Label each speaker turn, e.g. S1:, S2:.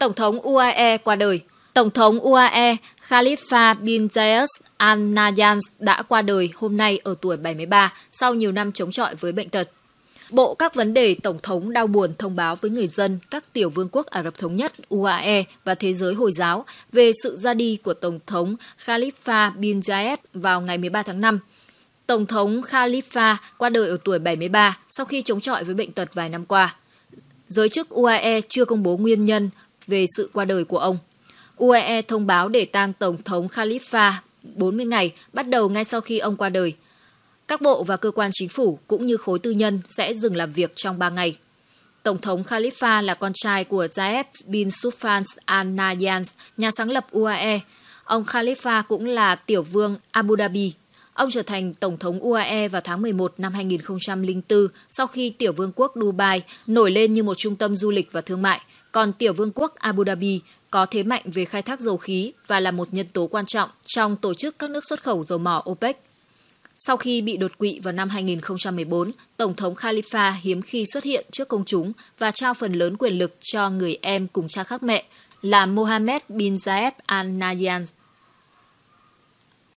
S1: Tổng thống UAE qua đời. Tổng thống UAE Khalifa bin Zayed Al Nahyan đã qua đời hôm nay ở tuổi 73 sau nhiều năm chống chọi với bệnh tật. Bộ các vấn đề Tổng thống đau buồn thông báo với người dân các tiểu vương quốc Ả Rập Thống Nhất UAE và thế giới Hồi giáo về sự ra đi của Tổng thống Khalifa bin Zayed vào ngày 13 tháng 5. Tổng thống Khalifa qua đời ở tuổi 73 sau khi chống chọi với bệnh tật vài năm qua. Giới chức UAE chưa công bố nguyên nhân về sự qua đời của ông. UAE e thông báo để tang Tổng thống Khalifa 40 ngày bắt đầu ngay sau khi ông qua đời. Các bộ và cơ quan chính phủ cũng như khối tư nhân sẽ dừng làm việc trong 3 ngày. Tổng thống Khalifa là con trai của Zayed bin Sufan Al Nahyan, nhà sáng lập UAE. E. Ông Khalifa cũng là tiểu vương Abu Dhabi. Ông trở thành tổng thống UAE e vào tháng 11 năm 2004 sau khi tiểu vương quốc Dubai nổi lên như một trung tâm du lịch và thương mại còn tiểu vương quốc Abu Dhabi có thế mạnh về khai thác dầu khí và là một nhân tố quan trọng trong tổ chức các nước xuất khẩu dầu mỏ OPEC. Sau khi bị đột quỵ vào năm 2014, Tổng thống Khalifa hiếm khi xuất hiện trước công chúng và trao phần lớn quyền lực cho người em cùng cha khác mẹ là Mohammed bin Zayed Al Nahyan